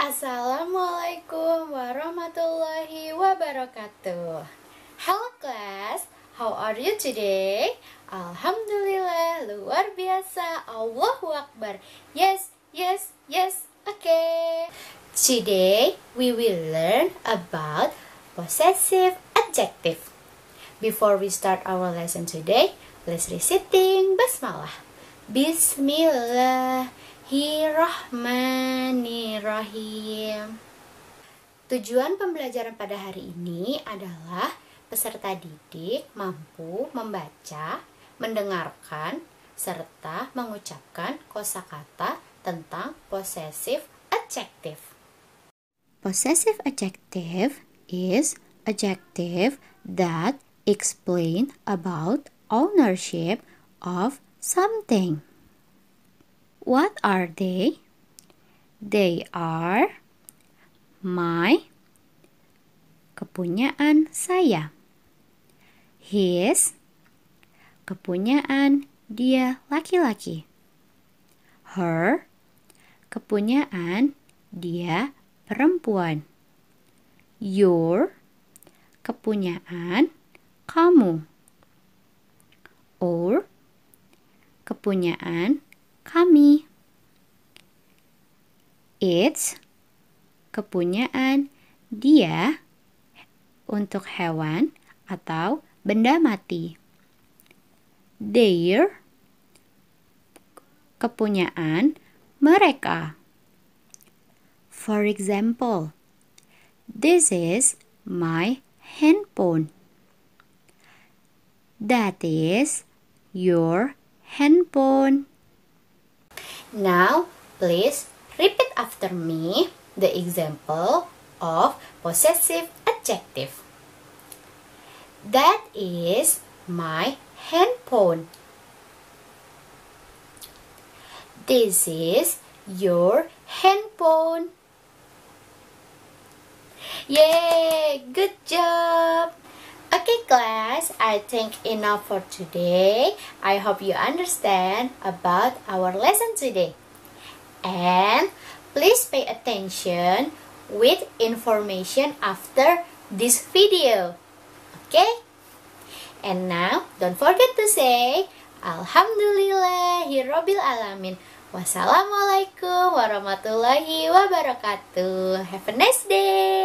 Assalamualaikum warahmatullahi wabarakatuh Halo class, how are you today? Alhamdulillah, luar biasa, Allahu Akbar Yes, yes, yes, okay Today, we will learn about possessive adjective Before we start our lesson today, let's reciting basmalah Bismillahirrahmanirrahim Bismillahirrahmanirrahim. Tujuan pembelajaran pada hari ini adalah peserta didik mampu membaca, mendengarkan, serta mengucapkan kosakata tentang possessive adjective. Possessive adjective is adjective that explain about ownership of something. What are they? They are my kepunyaan saya. His kepunyaan dia laki-laki. Her kepunyaan dia perempuan. Your kepunyaan kamu. Or kepunyaan kami. It's kepunyaan dia untuk hewan atau benda mati. Their kepunyaan mereka. For example, this is my handphone. That is your handphone. Now, please repeat after me the example of possessive adjective. That is my handphone. This is your handphone. Yay! Good job! Okay class, I think enough for today. I hope you understand about our lesson today. And Please pay attention with information after this video. Okay? And now, don't forget to say Alhamdulillah, Alamin. Wassalamualaikum warahmatullahi wabarakatuh. Have a nice day.